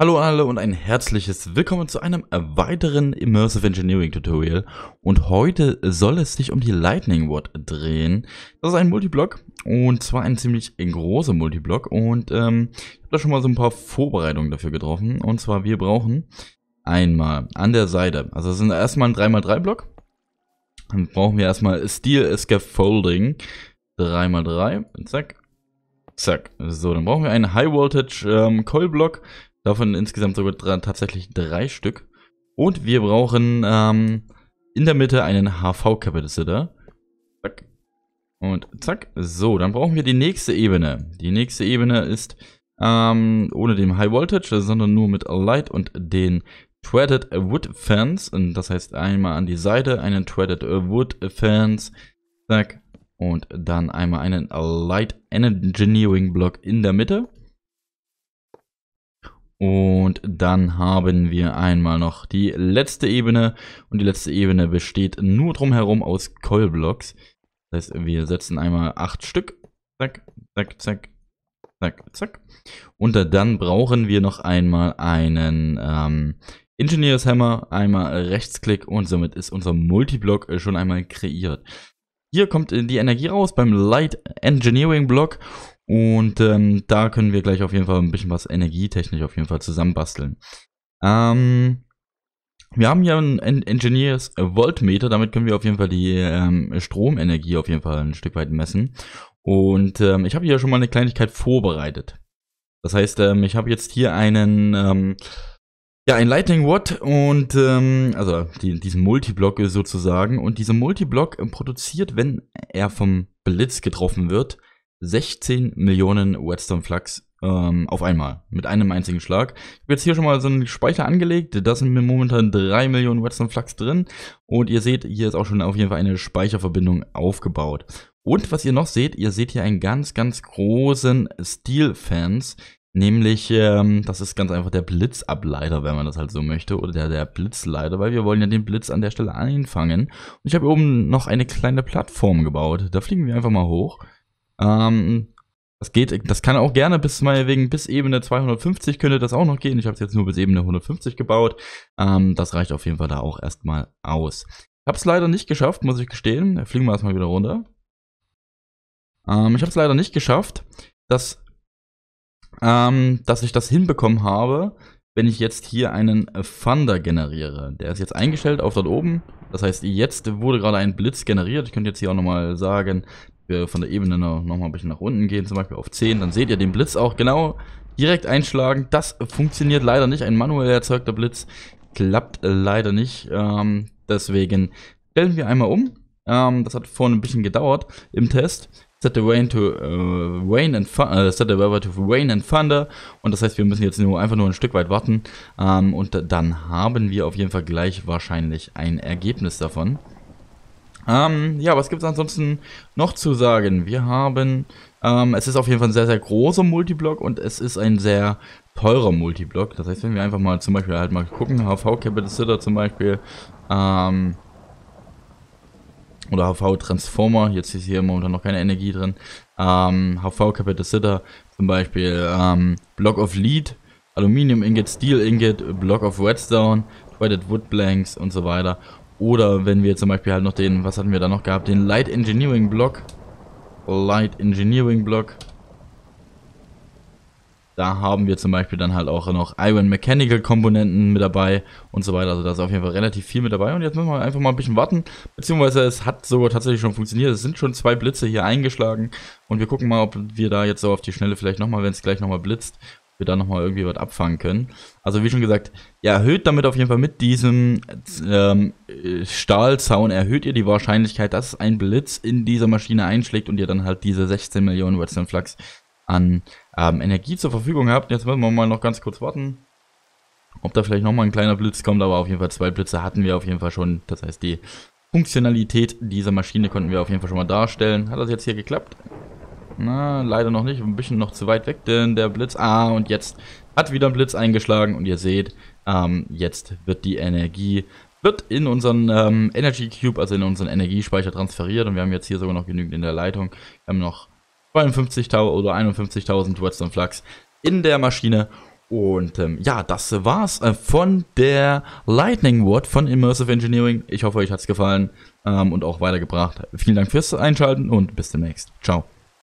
Hallo alle und ein herzliches Willkommen zu einem weiteren Immersive Engineering Tutorial und heute soll es sich um die Lightning Ward drehen. Das ist ein Multiblock und zwar ein ziemlich großer Multiblock und ähm, ich habe da schon mal so ein paar Vorbereitungen dafür getroffen und zwar wir brauchen einmal an der Seite, also das sind erstmal ein 3x3 Block, dann brauchen wir erstmal Steel Scaffolding 3x3, zack, zack. So, dann brauchen wir einen High Voltage ähm, Coil Block Davon insgesamt sogar dran, tatsächlich drei Stück. Und wir brauchen ähm, in der Mitte einen HV-Capacitor. Zack. Und zack. So, dann brauchen wir die nächste Ebene. Die nächste Ebene ist ähm, ohne dem High Voltage, sondern nur mit Light und den Threaded Wood Fans. Und das heißt einmal an die Seite einen Threaded Wood Fans. Zack. Und dann einmal einen Light Engineering Block in der Mitte. Und dann haben wir einmal noch die letzte Ebene. Und die letzte Ebene besteht nur drumherum aus Coilblocks. Das heißt, wir setzen einmal acht Stück. Zack, zack, zack, zack, zack. Und dann brauchen wir noch einmal einen ähm, Engineers Hammer. einmal Rechtsklick und somit ist unser Multiblock schon einmal kreiert. Hier kommt äh, die Energie raus beim Light Engineering Block und ähm, da können wir gleich auf jeden Fall ein bisschen was energietechnisch auf jeden Fall zusammenbasteln. Ähm, wir haben hier einen Engineers Voltmeter, damit können wir auf jeden Fall die ähm, Stromenergie auf jeden Fall ein Stück weit messen. Und ähm, ich habe hier schon mal eine Kleinigkeit vorbereitet. Das heißt, ähm, ich habe jetzt hier einen, ähm, ja, ein Lightning Watt und, ähm, also die, diesen Multiblock sozusagen. Und dieser Multiblock produziert, wenn er vom Blitz getroffen wird, 16 Millionen Whetstone Flux ähm, auf einmal mit einem einzigen Schlag. Ich habe jetzt hier schon mal so einen Speicher angelegt. Da sind mir momentan 3 Millionen Whetstone Flux drin. Und ihr seht, hier ist auch schon auf jeden Fall eine Speicherverbindung aufgebaut. Und was ihr noch seht, ihr seht hier einen ganz, ganz großen Steel-Fans. Nämlich, ähm, das ist ganz einfach der Blitzableiter, wenn man das halt so möchte, oder der, der Blitzleiter, weil wir wollen ja den Blitz an der Stelle einfangen. Und ich habe oben noch eine kleine Plattform gebaut. Da fliegen wir einfach mal hoch. Ähm, das geht, das kann auch gerne bis meinetwegen bis Ebene 250 könnte das auch noch gehen. Ich habe es jetzt nur bis Ebene 150 gebaut. Ähm, das reicht auf jeden Fall da auch erstmal aus. Ich habe es leider nicht geschafft, muss ich gestehen. fliegen wir erstmal wieder runter. Ähm, ich habe es leider nicht geschafft, dass, ähm, dass ich das hinbekommen habe, wenn ich jetzt hier einen Thunder generiere. Der ist jetzt eingestellt auf dort oben. Das heißt, jetzt wurde gerade ein Blitz generiert. Ich könnte jetzt hier auch nochmal sagen, wir von der Ebene noch mal ein bisschen nach unten gehen, zum Beispiel auf 10, dann seht ihr den Blitz auch genau direkt einschlagen. Das funktioniert leider nicht. Ein manuell erzeugter Blitz klappt leider nicht. Ähm, deswegen stellen wir einmal um. Ähm, das hat vorhin ein bisschen gedauert im Test. Set the, rain to, äh, rain and äh, set the weather to rain and thunder. Und das heißt, wir müssen jetzt nur, einfach nur ein Stück weit warten. Ähm, und dann haben wir auf jeden Fall gleich wahrscheinlich ein Ergebnis davon. Ähm, ja, was gibt es ansonsten noch zu sagen? Wir haben, ähm, es ist auf jeden Fall ein sehr, sehr großer Multiblock und es ist ein sehr teurer Multiblock. Das heißt, wenn wir einfach mal zum Beispiel halt mal gucken, HV Capital Sitter zum Beispiel, ähm, oder HV Transformer, jetzt ist hier momentan noch keine Energie drin, ähm, HV Capital Sitter zum Beispiel, ähm, Block of Lead, Aluminium Ingot, Steel Ingot, Block of Redstone, Threaded Wood Blanks und so weiter. Oder wenn wir zum Beispiel halt noch den, was hatten wir da noch gehabt, den Light Engineering Block. Light Engineering Block. Da haben wir zum Beispiel dann halt auch noch Iron Mechanical Komponenten mit dabei und so weiter. Also da ist auf jeden Fall relativ viel mit dabei. Und jetzt müssen wir einfach mal ein bisschen warten. Beziehungsweise es hat sogar tatsächlich schon funktioniert. Es sind schon zwei Blitze hier eingeschlagen. Und wir gucken mal, ob wir da jetzt so auf die Schnelle vielleicht nochmal, wenn es gleich nochmal blitzt, wir da nochmal irgendwie was abfangen können. Also wie schon gesagt, ihr erhöht damit auf jeden Fall mit diesem ähm, äh, Stahlzaun, erhöht ihr die Wahrscheinlichkeit, dass ein Blitz in dieser Maschine einschlägt und ihr dann halt diese 16 Millionen Redstone Flux an ähm, Energie zur Verfügung habt. Jetzt müssen wir mal noch ganz kurz warten, ob da vielleicht nochmal ein kleiner Blitz kommt, aber auf jeden Fall zwei Blitze hatten wir auf jeden Fall schon. Das heißt, die Funktionalität dieser Maschine konnten wir auf jeden Fall schon mal darstellen. Hat das jetzt hier geklappt? Na, ne? leider noch nicht. Ein bisschen noch zu weit weg, denn der Blitz. Ah, und jetzt hat wieder ein Blitz eingeschlagen. Und ihr seht, ähm, jetzt wird die Energie wird in unseren ähm, Energy Cube, also in unseren Energiespeicher transferiert. Und wir haben jetzt hier sogar noch genügend in der Leitung. Wir haben noch 52.000 oder 51.000 Redstone Flux in der Maschine. Und ähm, ja, das war's äh, von der Lightning Ward von Immersive Engineering. Ich hoffe, euch hat's gefallen ähm, und auch weitergebracht. Vielen Dank fürs Einschalten und bis demnächst. Ciao.